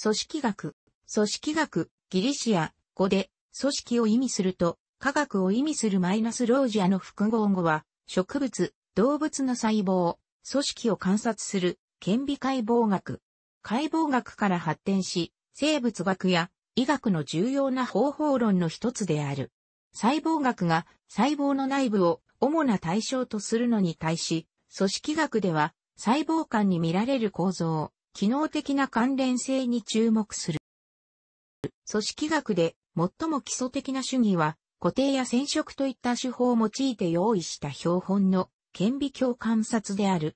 組織学、組織学、ギリシア語で、組織を意味すると、科学を意味するマイナスロージアの複合語は、植物、動物の細胞、組織を観察する、顕微解剖学。解剖学から発展し、生物学や医学の重要な方法論の一つである。細胞学が細胞の内部を主な対象とするのに対し、組織学では細胞間に見られる構造、機能的な関連性に注目する。組織学で最も基礎的な主義は固定や染色といった手法を用いて用意した標本の顕微鏡観察である。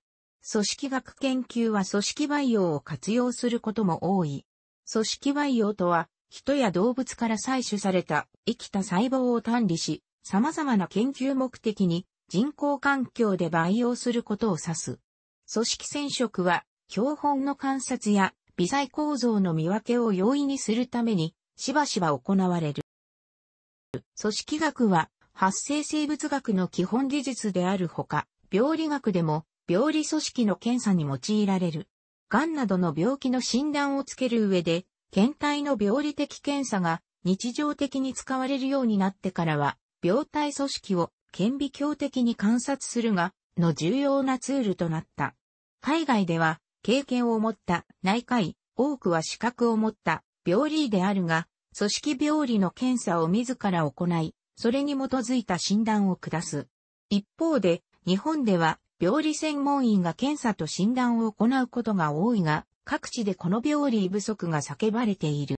組織学研究は組織培養を活用することも多い。組織培養とは、人や動物から採取された生きた細胞を管理し、様々な研究目的に人工環境で培養することを指す。組織染色は標本の観察や微細構造の見分けを容易にするために、しばしば行われる。組織学は、発生生物学の基本技術であるほか、病理学でも、病理組織の検査に用いられる。癌などの病気の診断をつける上で、検体の病理的検査が日常的に使われるようになってからは、病態組織を顕微鏡的に観察するが、の重要なツールとなった。海外では、経験を持った内科医、多くは資格を持った病理医であるが、組織病理の検査を自ら行い、それに基づいた診断を下す。一方で、日本では病理専門医が検査と診断を行うことが多いが、各地でこの病理不足が叫ばれている。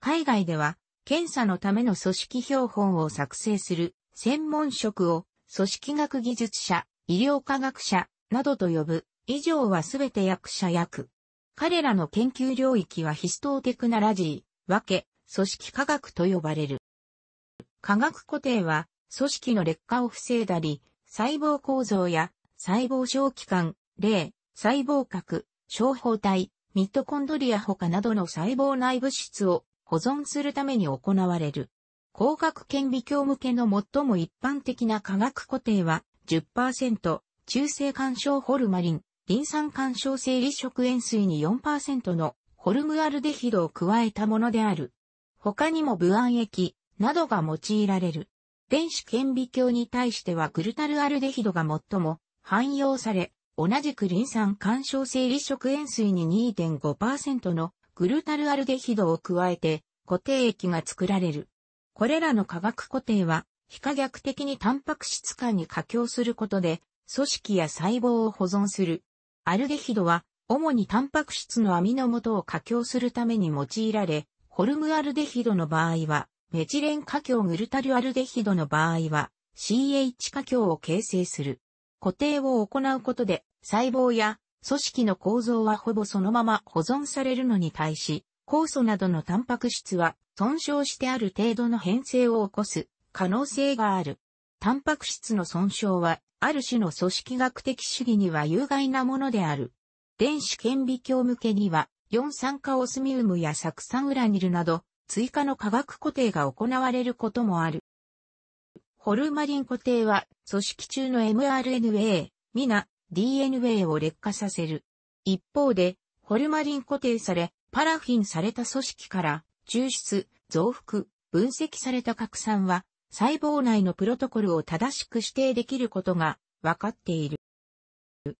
海外では、検査のための組織標本を作成する専門職を組織学技術者、医療科学者などと呼ぶ以上はすべて役者役。彼らの研究領域はヒストーテクナラジー、分け、組織科学と呼ばれる。科学固定は、組織の劣化を防いだり、細胞構造や、細胞小器官、例、細胞核、小胞体、ミトコンドリア他などの細胞内物質を保存するために行われる。工学顕微鏡向けの最も一般的な化学固定は10%中性干渉ホルマリン、リン酸干渉性離食塩水に4%のホルムアルデヒドを加えたものである。他にもブアン液などが用いられる。電子顕微鏡に対してはグルタルアルデヒドが最も汎用され、同じくリン酸干渉性離食塩水に2.5%のグルタルアルデヒドを加えて固定液が作られる。これらの化学固定は非可逆的にタンパク質間に加強することで組織や細胞を保存するアルデヒドは、主にタンパク質の網の元を加強するために用いられ、ホルムアルデヒドの場合は、メチレン加強グルタルアルデヒドの場合は、CH 加強を形成する。固定を行うことで、細胞や組織の構造はほぼそのまま保存されるのに対し、酵素などのタンパク質は損傷してある程度の変性を起こす可能性がある。タンパク質の損傷は、ある種の組織学的主義には有害なものである。電子顕微鏡向けには、4酸化オスミウムや酢酸ウラニルなど、追加の化学固定が行われることもある。ホルマリン固定は、組織中の mRNA、ミナ、DNA を劣化させる。一方で、ホルマリン固定され、パラフィンされた組織から、抽出、増幅、分析された核酸は、細胞内のプロトコルを正しく指定できることが分かっている。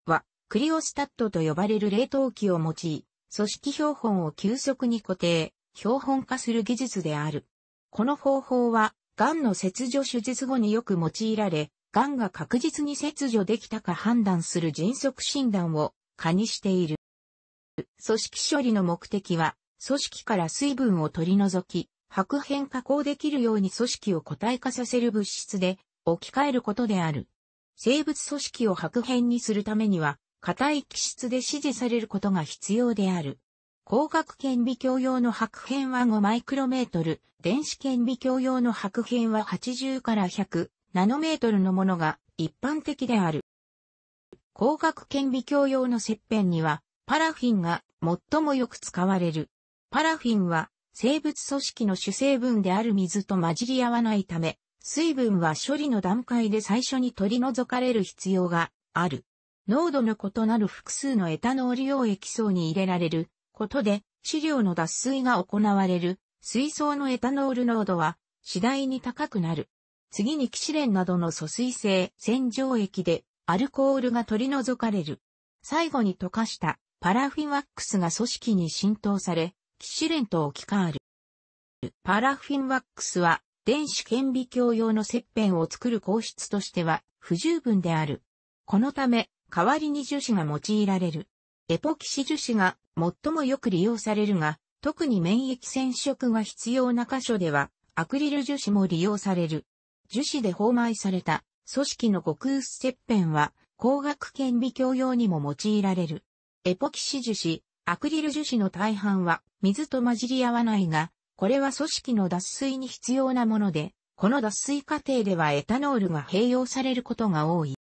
は、クリオスタットと呼ばれる冷凍機を用い、組織標本を急速に固定、標本化する技術である。この方法は、癌の切除手術後によく用いられ、癌が確実に切除できたか判断する迅速診断を可にしている。組織処理の目的は、組織から水分を取り除き、白片加工できるように組織を固体化させる物質で置き換えることである。生物組織を白片にするためには、硬い基質で支持されることが必要である。光学顕微鏡用の白片は5マイクロメートル、電子顕微鏡用の白片は80から100ナノメートルのものが一般的である。光学顕微鏡用の切片にはパラフィンが最もよく使われる。パラフィンは生物組織の主成分である水と混じり合わないため、水分は処理の段階で最初に取り除かれる必要がある。濃度の異なる複数のエタノール溶液層に入れられることで、飼料の脱水が行われる水槽のエタノール濃度は次第に高くなる。次にキシレンなどの疎水性洗浄液でアルコールが取り除かれる。最後に溶かしたパラフィンワックスが組織に浸透され、キシレントを機関ある。パラフィンワックスは、電子顕微鏡用の切片を作る硬質としては不十分である。このため、代わりに樹脂が用いられる。エポキシ樹脂が最もよく利用されるが、特に免疫染色が必要な箇所では、アクリル樹脂も利用される。樹脂で包埋された組織の極薄切片は、光学顕微鏡用にも用いられる。エポキシ樹脂アクリル樹脂の大半は水と混じり合わないが、これは組織の脱水に必要なもので、この脱水過程ではエタノールが併用されることが多い。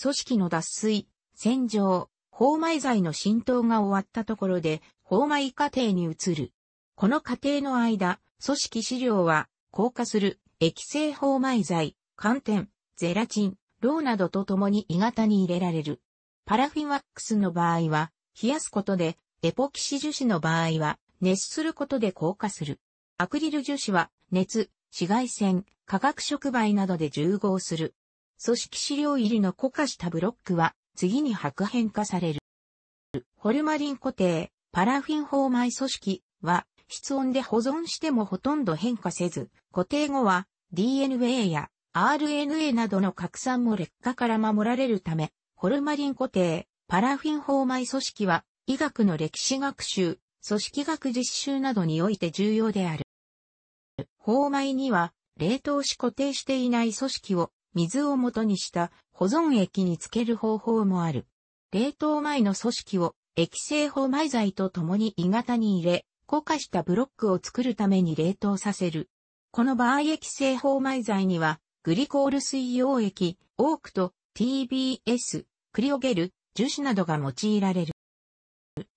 組織の脱水、洗浄、放埋剤の浸透が終わったところで、放埋過程に移る。この過程の間、組織飼料は、硬化する、液性放埋剤、寒天、ゼラチン、ロウなどとともに鋳型に入れられる。パラフィンワックスの場合は、冷やすことで、エポキシ樹脂の場合は、熱することで硬化する。アクリル樹脂は、熱、紫外線、化学触媒などで重合する。組織資料入りの固化したブロックは、次に白変化される。ホルマリン固定、パラフィン放埋組織は、室温で保存してもほとんど変化せず、固定後は DNA や RNA などの拡散も劣化から守られるため、ホルマリン固定、パラフィン法埋組織は、医学の歴史学習、組織学実習などにおいて重要である。法埋には、冷凍し固定していない組織を水を元にした保存液につける方法もある。冷凍前の組織を液性法埋剤と共に鋳型に入れ、固化したブロックを作るために冷凍させる。この場合液性法埋剤には、グリコール水溶液、オークと TBS、クリオゲル、樹脂などが用いられる。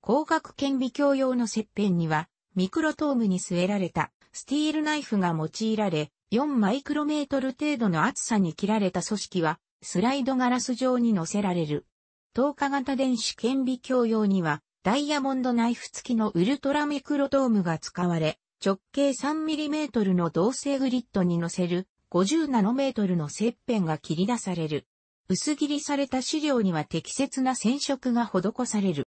光学顕微鏡用の切片には、ミクロトームに据えられたスティールナイフが用いられ、4マイクロメートル程度の厚さに切られた組織は、スライドガラス状に乗せられる。透過型電子顕微鏡用には、ダイヤモンドナイフ付きのウルトラミクロトームが使われ、直径 3mm の銅製グリッドに乗せる50ナノメートルの切片が切り出される。薄切りされた資料には適切な染色が施される。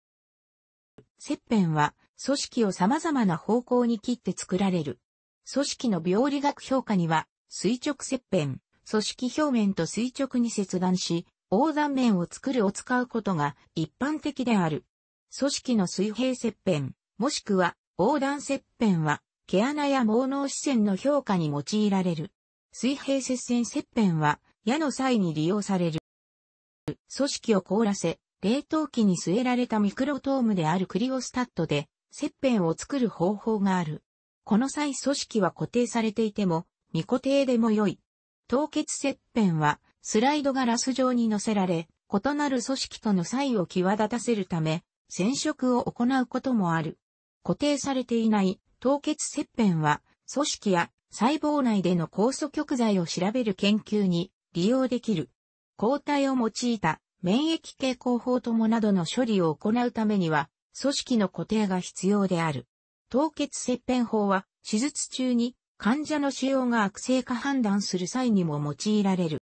切片は組織を様々な方向に切って作られる。組織の病理学評価には垂直切片、組織表面と垂直に切断し、横断面を作るを使うことが一般的である。組織の水平切片、もしくは横断切片は毛穴や毛脳視線の評価に用いられる。水平接線切片は矢の際に利用される。組織を凍らせ、冷凍機に据えられたミクロトームであるクリオスタットで、切片を作る方法がある。この際組織は固定されていても、未固定でも良い。凍結切片は、スライドガラス状に乗せられ、異なる組織との差異を際立たせるため、染色を行うこともある。固定されていない凍結切片は、組織や細胞内での酵素極剤を調べる研究に利用できる。抗体を用いた免疫系広法ともなどの処理を行うためには、組織の固定が必要である。凍結切片法は、手術中に患者の腫瘍が悪性化判断する際にも用いられる。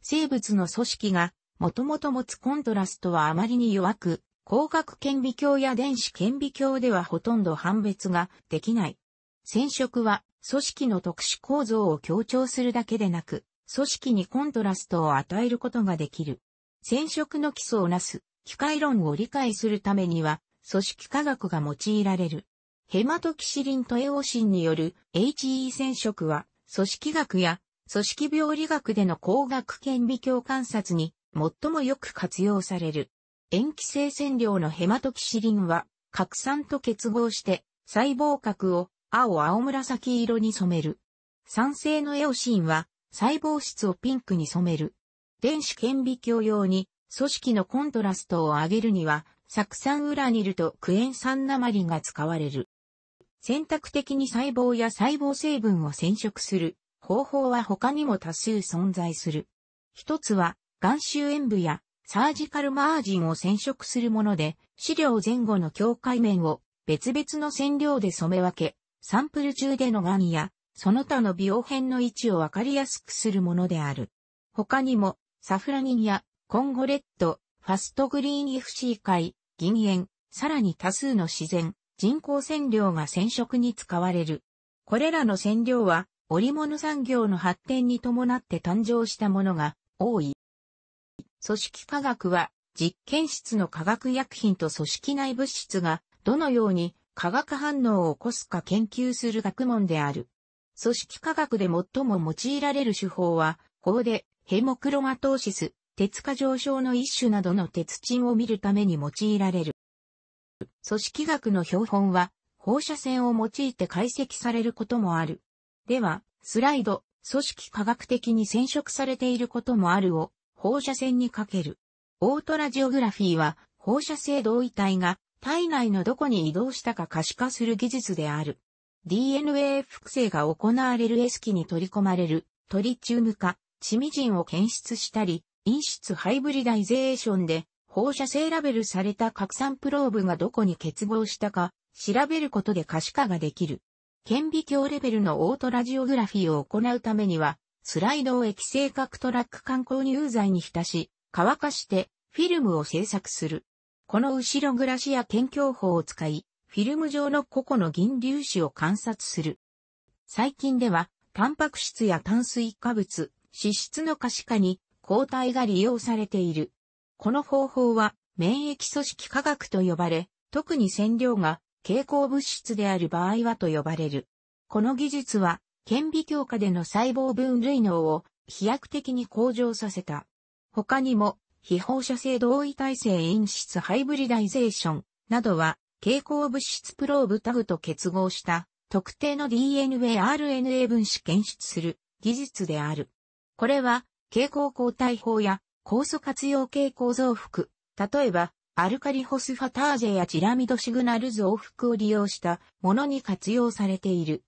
生物の組織が、もともと持つコントラストはあまりに弱く、光学顕微鏡や電子顕微鏡ではほとんど判別ができない。染色は組織の特殊構造を強調するだけでなく、組織にコントラストを与えることができる。染色の基礎をなす、機械論を理解するためには、組織化学が用いられる。ヘマトキシリンとエオシンによる HE 染色は、組織学や組織病理学での光学顕微鏡観察に最もよく活用される。塩基性染料のヘマトキシリンは、核酸と結合して細胞核を青青紫色に染める。酸性のエオシンは細胞質をピンクに染める。電子顕微鏡用に組織のコントラストを上げるには、酢酸ウラニルとクエン酸鉛が使われる。選択的に細胞や細胞成分を染色する方法は他にも多数存在する。一つは、眼周塩部やサージカルマージンを染色するもので、資料前後の境界面を別々の染料で染め分け、サンプル中での癌やその他の美容片の位置をわかりやすくするものである。他にも、サフラニンやコンゴレット、ファストグリーン FC 界、銀塩、さらに多数の自然、人工染料が染色に使われる。これらの染料は、織物産業の発展に伴って誕生したものが多い。組織化学は、実験室の化学薬品と組織内物質が、どのように化学反応を起こすか研究する学問である。組織科学で最も用いられる手法は、法で、ヘモクロマトーシス、鉄化上昇の一種などの鉄沈を見るために用いられる。組織学の標本は、放射線を用いて解析されることもある。では、スライド、組織科学的に染色されていることもあるを、放射線にかける。オートラジオグラフィーは、放射性同位体が体内のどこに移動したか可視化する技術である。DNA 複製が行われるエスキに取り込まれるトリチウム化、チミジンを検出したり、陰出ハイブリダイゼーションで放射性ラベルされた核酸プローブがどこに結合したか調べることで可視化ができる。顕微鏡レベルのオートラジオグラフィーを行うためには、スライドを液性核トラック観光入剤に浸し、乾かしてフィルムを製作する。この後ろ暮らしや検鏡法を使い、フィルム上の個々の銀粒子を観察する。最近では、タンパク質や炭水化物、脂質の可視化に抗体が利用されている。この方法は免疫組織化学と呼ばれ、特に染料が蛍光物質である場合はと呼ばれる。この技術は、顕微鏡下での細胞分類能を飛躍的に向上させた。他にも、非放射性同位体性因質ハイブリダイゼーションなどは蛍光物質プローブタグと結合した特定の DNA-RNA 分子検出する技術である。これは蛍光抗体法や酵素活用蛍光増幅、例えばアルカリホスファターゼやチラミドシグナル増幅を利用したものに活用されている。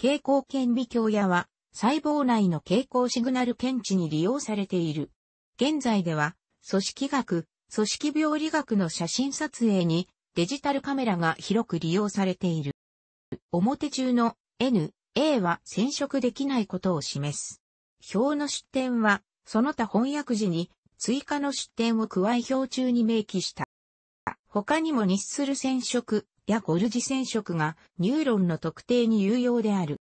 蛍光顕微鏡やは細胞内の蛍光シグナル検知に利用されている。現在では組織学、組織病理学の写真撮影にデジタルカメラが広く利用されている。表中の N、A は染色できないことを示す。表の出典は、その他翻訳時に追加の出典を加え表中に明記した。他にも日する染色やゴルジ染色がニューロンの特定に有用である。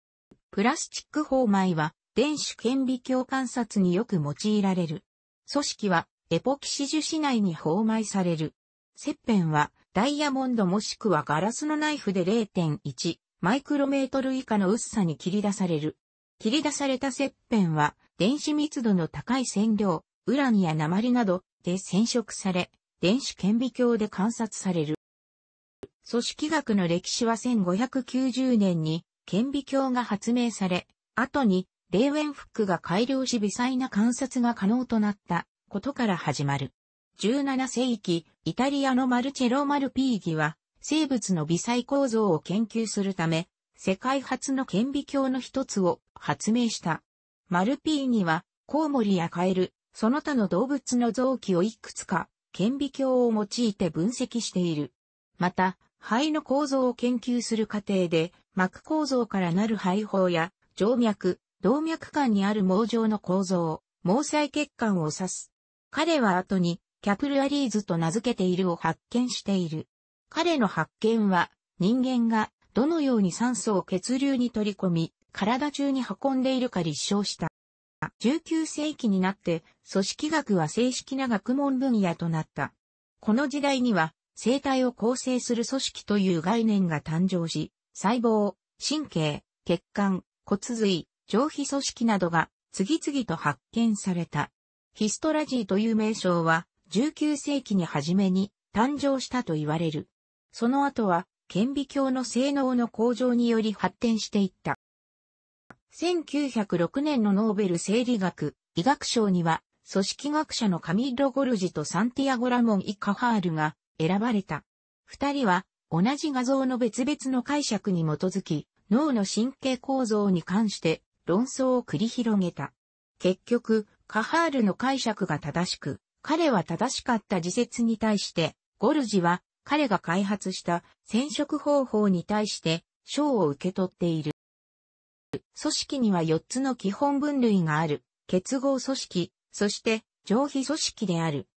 プラスチック包埋は電子顕微鏡観察によく用いられる。組織はエポキシ樹脂内に包埋される。切片はダイヤモンドもしくはガラスのナイフで0.1マイクロメートル以下の薄さに切り出される。切り出された切片は電子密度の高い染料、ウランや鉛などで染色され、電子顕微鏡で観察される。組織学の歴史は1590年に顕微鏡が発明され、後にレーウェンフックが改良し微細な観察が可能となったことから始まる。17世紀、イタリアのマルチェロ・マルピーギは、生物の微細構造を研究するため、世界初の顕微鏡の一つを発明した。マルピーギは、コウモリやカエル、その他の動物の臓器をいくつか、顕微鏡を用いて分析している。また、肺の構造を研究する過程で、膜構造からなる肺胞や、静脈、動脈間にある毛状の構造、毛細血管を指す。彼は後に、キャプルアリーズと名付けているを発見している。彼の発見は、人間がどのように酸素を血流に取り込み、体中に運んでいるか立証した。19世紀になって、組織学は正式な学問分野となった。この時代には、生体を構成する組織という概念が誕生し、細胞、神経、血管、骨髄、上皮組織などが次々と発見された。ヒストラジーという名称は、19世紀に初めに誕生したと言われる。その後は、顕微鏡の性能の向上により発展していった。1906年のノーベル生理学、医学賞には、組織学者のカミロ・ゴルジとサンティアゴ・ラモン・イ・カハールが選ばれた。二人は、同じ画像の別々の解釈に基づき、脳の神経構造に関して論争を繰り広げた。結局、カハールの解釈が正しく、彼は正しかった自説に対して、ゴルジは彼が開発した染色方法に対して賞を受け取っている。組織には4つの基本分類がある。結合組織、そして上皮組織である。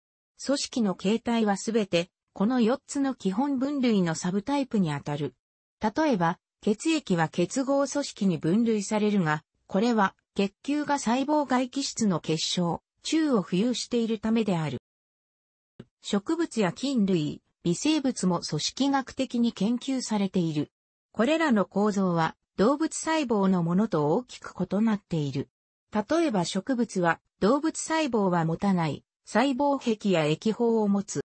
組織の形態はすべて、この4つの基本分類のサブタイプにあたる。例えば、血液は結合組織に分類されるが、これは血球が細胞外気質の結晶。宙を浮遊しているためである。植物や菌類、微生物も組織学的に研究されている。これらの構造は動物細胞のものと大きく異なっている。例えば植物は動物細胞は持たない細胞壁や液胞を持つ。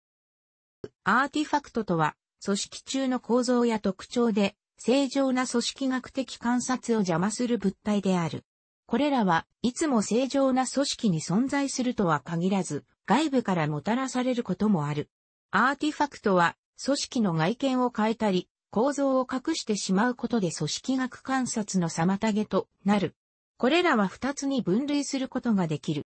アーティファクトとは組織中の構造や特徴で正常な組織学的観察を邪魔する物体である。これらはいつも正常な組織に存在するとは限らず、外部からもたらされることもある。アーティファクトは組織の外見を変えたり、構造を隠してしまうことで組織学観察の妨げとなる。これらは二つに分類することができる。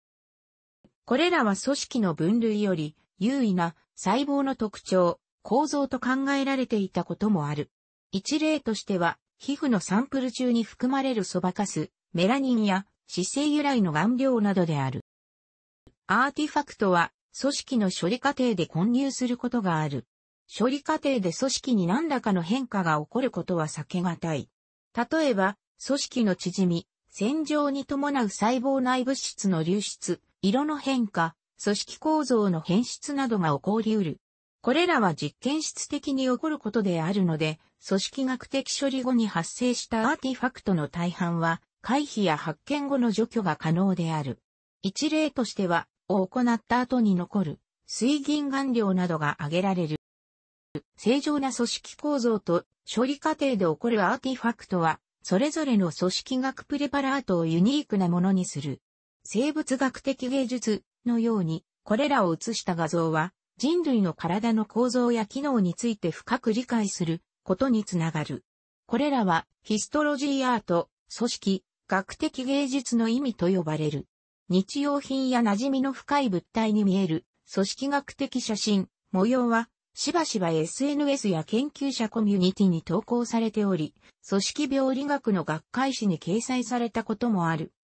これらは組織の分類より優位な細胞の特徴、構造と考えられていたこともある。一例としては、皮膚のサンプル中に含まれるそばかす、メラニンや姿勢由来の顔料などである。アーティファクトは組織の処理過程で混入することがある。処理過程で組織に何らかの変化が起こることは避けがたい。例えば、組織の縮み、洗浄に伴う細胞内物質の流出、色の変化、組織構造の変質などが起こり得る。これらは実験室的に起こることであるので、組織学的処理後に発生したアーティファクトの大半は、回避や発見後の除去が可能である。一例としては、を行った後に残る、水銀顔料などが挙げられる。正常な組織構造と処理過程で起こるアーティファクトは、それぞれの組織学プレパラートをユニークなものにする。生物学的芸術のように、これらを写した画像は、人類の体の構造や機能について深く理解することにつながる。これらは、ヒストロジーアート、組織、学的芸術の意味と呼ばれる。日用品や馴染みの深い物体に見える組織学的写真、模様は、しばしば SNS や研究者コミュニティに投稿されており、組織病理学の学会誌に掲載されたこともある。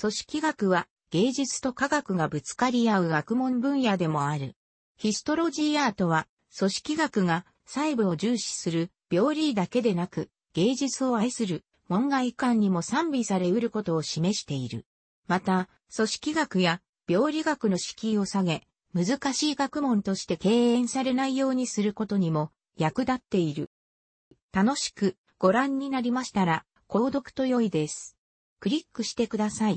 組織学は芸術と科学がぶつかり合う学問分野でもある。ヒストロジーアートは、組織学が細部を重視する病理だけでなく、芸術を愛する門外観にも賛美されうることを示している。また、組織学や病理学の敷居を下げ、難しい学問として敬遠されないようにすることにも役立っている。楽しくご覧になりましたら、購読と良いです。クリックしてください。